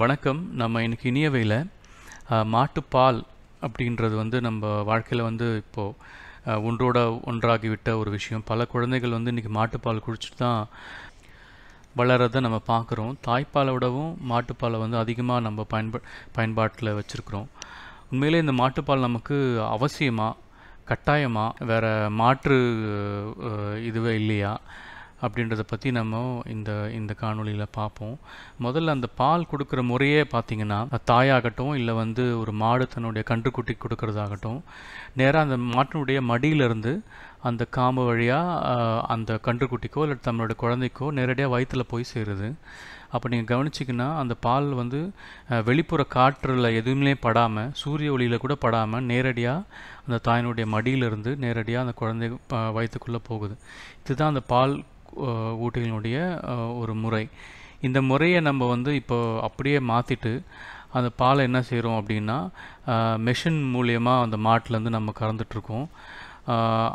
வணக்கம் நம்ம இன்றைக்கி இனியவையில் மாட்டுப்பால் அப்படின்றது வந்து நம்ம வாழ்க்கையில் வந்து இப்போது ஒன்றோட ஒன்றாகிவிட்ட ஒரு விஷயம் பல குழந்தைகள் வந்து இன்றைக்கி மாட்டுப்பால் குடிச்சிட்டு தான் வளரதை நம்ம பார்க்குறோம் தாய்ப்பாலை விடவும் மாட்டுப்பாலை வந்து அதிகமாக நம்ம பயன்ப பயன்பாட்டில் வச்சுருக்குறோம் உண்மையிலே இந்த மாட்டுப்பால் நமக்கு அவசியமாக கட்டாயமாக வேறு மாற்று இதுவே இல்லையா அப்படின்றத பற்றி நம்ம இந்த இந்த காணொலியில் பார்ப்போம் முதல்ல அந்த பால் கொடுக்குற முறையே பார்த்திங்கன்னா தாயாகட்டும் இல்லை வந்து ஒரு மாடு தன்னுடைய கன்றுக்குட்டி கொடுக்கறதாகட்டும் நேராக அந்த மாட்டினுடைய மடியிலிருந்து அந்த காம்பு வழியாக அந்த கன்றுக்குட்டிக்கோ இல்லை தன்னுடைய குழந்தைக்கோ நேரடியாக வயிற்றில் போய் சேருது அப்போ நீங்கள் கவனிச்சிங்கன்னா அந்த பால் வந்து வெளிப்புற காற்றில் எதுவுமே படாமல் சூரிய ஒளியில் கூட படாமல் நேரடியாக அந்த தாயினுடைய மடியிலிருந்து நேரடியாக அந்த குழந்தை வயிற்றுக்குள்ளே போகுது இதுதான் அந்த பால் ஊட்டிகளினுடைய ஒரு முறை இந்த முறையை நம்ம வந்து இப்போ அப்படியே மாற்றிட்டு அந்த பாலை என்ன செய்கிறோம் அப்படின்னா மெஷின் மூலியமாக அந்த மாட்டிலேருந்து நம்ம கறந்துட்டுருக்கோம்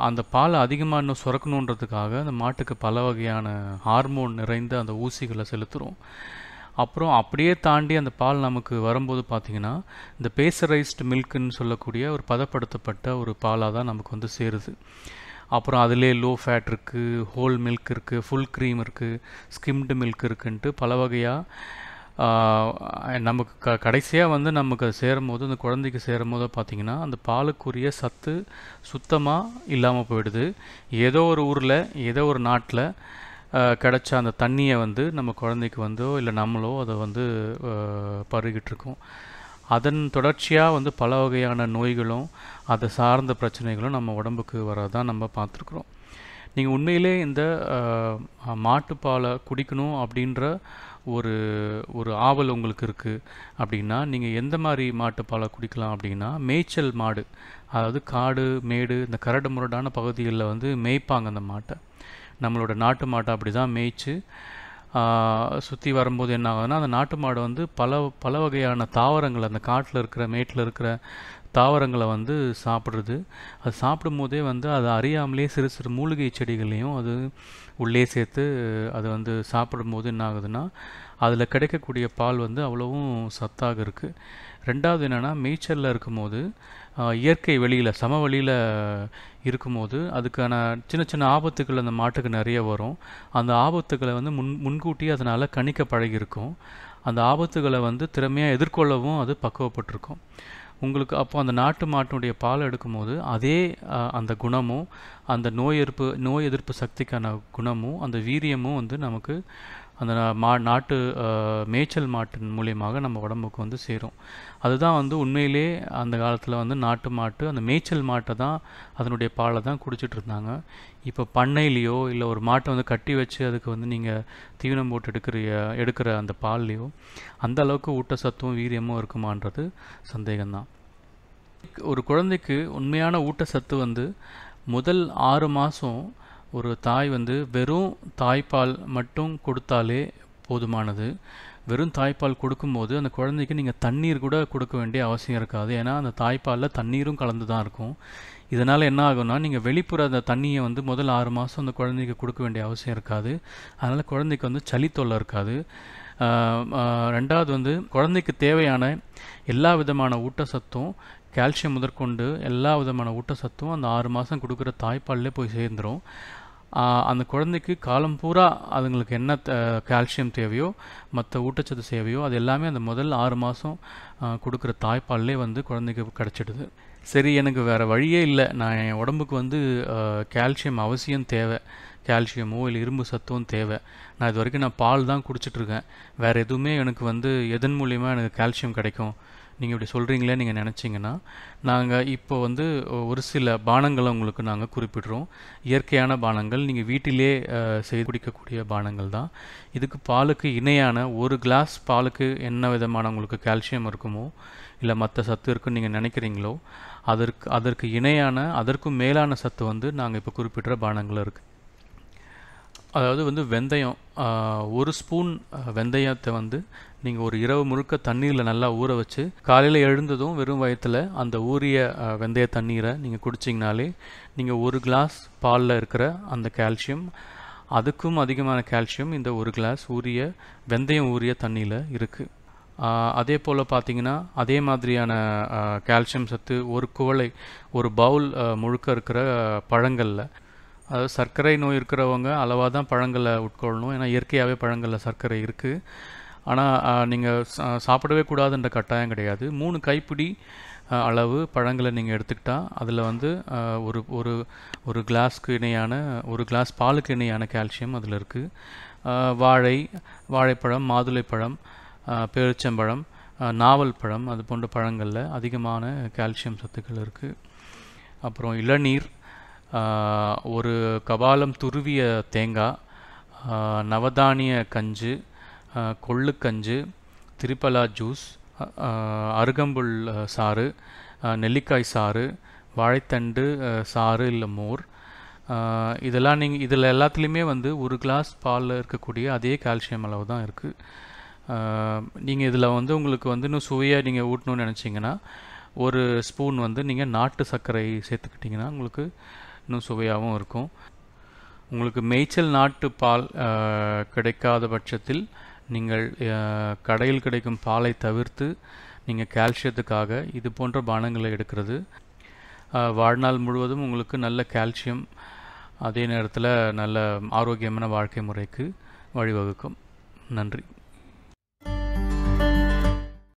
அந்த பாலை அதிகமாக இன்னும் சுரக்கணுன்றதுக்காக அந்த மாட்டுக்கு பல வகையான ஹார்மோன் நிறைந்த அந்த ஊசிகளை செலுத்துகிறோம் அப்புறம் அப்படியே தாண்டி அந்த பால் நமக்கு வரும்போது பார்த்திங்கன்னா இந்த பேசரைஸ்டு மில்க்குன்னு சொல்லக்கூடிய ஒரு பதப்படுத்தப்பட்ட ஒரு பாலாக தான் நமக்கு வந்து சேருது அப்புறம் அதிலே லோ ஃபேட் இருக்குது ஹோல் மில்க் இருக்குது ஃபுல் க்ரீம் இருக்குது ஸ்கிம்டு மில்க் இருக்குன்ட்டு பல வகையாக நமக்கு க கடைசியாக வந்து நமக்கு அது சேரும் போது அந்த குழந்தைக்கு சேரும் போது பார்த்திங்கன்னா அந்த பாலுக்குரிய சத்து சுத்தமாக இல்லாமல் போயிடுது ஏதோ ஒரு ஊரில் ஏதோ ஒரு நாட்டில் கிடச்ச அந்த தண்ணியை வந்து நம்ம குழந்தைக்கு வந்தோ இல்லை நம்மளோ அதை வந்து பருகிட்டுருக்கோம் இருக்கோம் அதன் தொடர்ச்சியாக வந்து பல வகையான நோய்களும் அதை சார்ந்த பிரச்சனைகளும் நம்ம உடம்புக்கு வரதான் நம்ம பார்த்துருக்குறோம் நீங்கள் உண்மையிலே இந்த மாட்டுப்பாலை குடிக்கணும் அப்படின்ற ஒரு ஒரு ஆவல் உங்களுக்கு இருக்குது அப்படின்னா நீங்கள் எந்த மாதிரி மாட்டுப்பாலை குடிக்கலாம் அப்படின்னா மேய்ச்சல் மாடு அதாவது காடு மேடு இந்த கரடு முரடான பகுதிகளில் வந்து மேய்ப்பாங்க அந்த மாட்டை நம்மளோட நாட்டு மாட்டை அப்படி தான் மேய்ச்சி சுற்றி வரும்போது என்ன ஆகுதுன்னா அந்த நாட்டு மாடு வந்து பல பல வகையான தாவரங்கள் அந்த காட்டில் இருக்கிற மேட்டில் இருக்கிற தாவரங்களை வந்து சாப்பிட்றது அது சாப்பிடும்போதே வந்து அது அறியாமலே சிறு சிறு மூலிகை செடிகளையும் அது உள்ளே சேர்த்து அது வந்து சாப்பிடும் போது என்ன ஆகுதுன்னா அதில் கிடைக்கக்கூடிய பால் வந்து அவ்வளவும் சத்தாக இருக்குது ரெண்டாவது என்னென்னா மேய்ச்சலில் இருக்கும்போது இயற்கை வெளியில் சமவெளியில் இருக்கும்போது அதுக்கான சின்ன சின்ன ஆபத்துக்கள் அந்த மாட்டுக்கு நிறைய வரும் அந்த ஆபத்துக்களை வந்து முன் முன்கூட்டியே அதனால் கணிக்க பழகியிருக்கும் அந்த ஆபத்துகளை வந்து திறமையாக எதிர்கொள்ளவும் அது பக்குவப்பட்டிருக்கும் உங்களுக்கு அப்போ அந்த நாட்டு மாட்டினுடைய பால் எடுக்கும்போது அதே அந்த குணமும் அந்த நோய் எதிர்ப்பு நோய் எதிர்ப்பு சக்திக்கான குணமும் அந்த வீரியமும் வந்து நமக்கு அந்த மா நாட்டு மேய்ச்சல் மாட்டின் மூலியமாக நம்ம உடம்புக்கு வந்து சேரும் அதுதான் வந்து உண்மையிலே அந்த காலத்தில் வந்து நாட்டு மாட்டு அந்த மேய்ச்சல் மாட்டை தான் அதனுடைய பாலை தான் குடிச்சிட்டு இருந்தாங்க இப்போ பண்ணையிலையோ இல்லை ஒரு மாட்டை வந்து கட்டி வச்சு அதுக்கு வந்து நீங்கள் தீவனம் போட்டு எடுக்கிற எடுக்கிற அந்த பால்லையோ அந்த அளவுக்கு ஊட்டச்சத்தும் வீரியமும் இருக்குமான்றது சந்தேகம்தான் ஒரு குழந்தைக்கு உண்மையான ஊட்டச்சத்து வந்து முதல் ஆறு மாதம் ஒரு தாய் வந்து வெறும் தாய்ப்பால் மட்டும் கொடுத்தாலே போதுமானது வெறும் தாய்ப்பால் கொடுக்கும்போது அந்த குழந்தைக்கு நீங்கள் தண்ணீர் கூட கொடுக்க வேண்டிய அவசியம் இருக்காது ஏன்னா அந்த தாய்ப்பாலில் தண்ணீரும் கலந்து தான் இருக்கும் இதனால் என்ன ஆகும்னா நீங்கள் வெளிப்புற அந்த தண்ணியை வந்து முதல் ஆறு மாதம் அந்த குழந்தைக்கு கொடுக்க வேண்டிய அவசியம் இருக்காது அதனால் குழந்தைக்கு வந்து சளி தொல்லை இருக்காது ரெண்டாவது வந்து குழந்தைக்கு தேவையான எல்லா விதமான ஊட்டச்சத்தும் கால்சியம் முதற்கொண்டு எல்லா விதமான ஊட்டச்சத்தும் அந்த ஆறு மாதம் கொடுக்குற தாய்ப்பாலே போய் சேர்ந்துடும் அந்த குழந்தைக்கு காலம் பூரா அதுங்களுக்கு என்ன கால்சியம் தேவையோ மற்ற ஊட்டச்சத்து தேவையோ அது எல்லாமே அந்த முதல் ஆறு மாதம் கொடுக்குற தாய்ப்பாலே வந்து குழந்தைக்கு கிடச்சிடுது சரி எனக்கு வேறு வழியே இல்லை நான் என் உடம்புக்கு வந்து கால்சியம் அவசியம் தேவை கால்சியமோ இல்லை இரும்பு சத்தும் தேவை நான் இது வரைக்கும் நான் பால் தான் குடிச்சிட்ருக்கேன் வேறு எதுவுமே எனக்கு வந்து எதன் மூலியமாக எனக்கு கால்சியம் கிடைக்கும் நீங்கள் இப்படி சொல்கிறீங்களே நீங்கள் நினச்சிங்கன்னா நாங்கள் இப்போ வந்து ஒரு சில பானங்களை உங்களுக்கு நாங்கள் குறிப்பிடுறோம் இயற்கையான பானங்கள் நீங்கள் வீட்டிலே செய்து குடிக்கக்கூடிய பானங்கள் தான் இதுக்கு பாலுக்கு இணையான ஒரு கிளாஸ் பாலுக்கு என்ன விதமான உங்களுக்கு கால்சியம் இருக்குமோ இல்லை மற்ற சத்து இருக்குன்னு நீங்கள் நினைக்கிறீங்களோ அதற்கு அதற்கு இணையான அதற்கும் மேலான சத்து வந்து நாங்கள் இப்போ குறிப்பிட்ற பானங்கள் இருக்குது அதாவது வந்து வெந்தயம் ஒரு ஸ்பூன் வெந்தயத்தை வந்து நீங்கள் ஒரு இரவு முழுக்க தண்ணீரில் நல்லா ஊற வச்சு காலையில் எழுந்ததும் வெறும் வயத்தில் அந்த ஊறிய வெந்தய தண்ணீரை நீங்கள் குடிச்சிங்கனாலே நீங்கள் ஒரு கிளாஸ் பாலில் இருக்கிற அந்த கால்சியம் அதுக்கும் அதிகமான கால்சியம் இந்த ஒரு கிளாஸ் ஊறிய வெந்தயம் ஊறிய தண்ணியில் இருக்குது அதே போல் பார்த்தீங்கன்னா அதே மாதிரியான கால்சியம் சத்து ஒரு குவளை ஒரு பவுல் முழுக்க இருக்கிற பழங்களில் அதாவது சர்க்கரை நோய் இருக்கிறவங்க அளவாக தான் பழங்களை உட்கொள்ளணும் ஏன்னா இயற்கையாகவே பழங்களில் சர்க்கரை இருக்குது ஆனால் நீங்கள் சாப்பிடவே கூடாதுன்ற கட்டாயம் கிடையாது மூணு கைப்பிடி அளவு பழங்களை நீங்கள் எடுத்துக்கிட்டால் அதில் வந்து ஒரு ஒரு ஒரு கிளாஸ்க்கு இணையான ஒரு கிளாஸ் பாலுக்கு இணையான கால்சியம் அதில் இருக்குது வாழை வாழைப்பழம் மாதுளைப்பழம் பேரிச்சம்பழம் நாவல் பழம் அது போன்ற பழங்களில் அதிகமான கால்சியம் சத்துக்கள் இருக்குது அப்புறம் இளநீர் ஒரு கபாலம் துருவிய தேங்காய் நவதானிய கஞ்சு கொள்ளுக்கஞ்சு திரிபலா ஜூஸ் அருகம்புல் சாறு நெல்லிக்காய் சாறு வாழைத்தண்டு சாறு இல்லை மோர் இதெல்லாம் நீங்கள் இதில் எல்லாத்துலேயுமே வந்து ஒரு கிளாஸ் பாலில் இருக்கக்கூடிய அதே கால்சியம் அளவு தான் இருக்குது நீங்கள் இதில் வந்து உங்களுக்கு வந்து இன்னும் சுவையாக நீங்கள் ஊட்டணும்னு நினச்சிங்கன்னா ஒரு ஸ்பூன் வந்து நீங்கள் நாட்டு சர்க்கரை சேர்த்துக்கிட்டிங்கன்னா உங்களுக்கு இன்னும் சுவையாகவும் இருக்கும் உங்களுக்கு மேய்ச்சல் நாட்டு பால் கிடைக்காத பட்சத்தில் நீங்கள் கடையில் கிடைக்கும் பாலை தவிர்த்து நீங்கள் கால்சியத்துக்காக இது போன்ற பானங்களை எடுக்கிறது வாழ்நாள் முழுவதும் உங்களுக்கு நல்ல கால்சியம் அதே நேரத்தில் நல்ல ஆரோக்கியமான வாழ்க்கை முறைக்கு வழிவகுக்கும் நன்றி